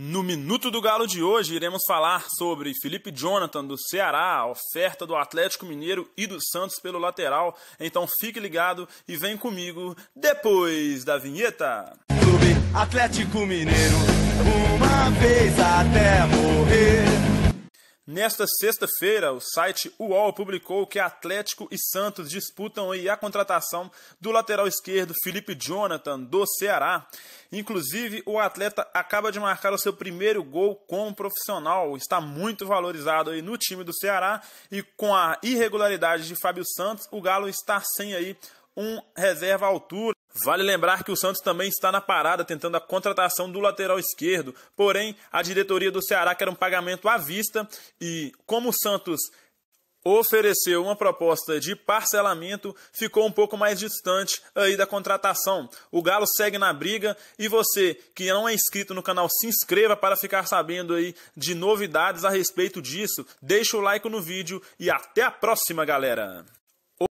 No Minuto do Galo de hoje, iremos falar sobre Felipe Jonathan do Ceará, oferta do Atlético Mineiro e do Santos pelo lateral. Então fique ligado e vem comigo depois da vinheta. Clube Atlético Mineiro, uma vez até Nesta sexta-feira, o site UOL publicou que Atlético e Santos disputam a contratação do lateral esquerdo Felipe Jonathan, do Ceará. Inclusive, o atleta acaba de marcar o seu primeiro gol como profissional. Está muito valorizado aí no time do Ceará e com a irregularidade de Fábio Santos, o Galo está sem aí um reserva à altura. Vale lembrar que o Santos também está na parada tentando a contratação do lateral esquerdo, porém a diretoria do Ceará quer um pagamento à vista e como o Santos ofereceu uma proposta de parcelamento, ficou um pouco mais distante aí da contratação. O Galo segue na briga e você que não é inscrito no canal, se inscreva para ficar sabendo aí de novidades a respeito disso. Deixa o like no vídeo e até a próxima, galera.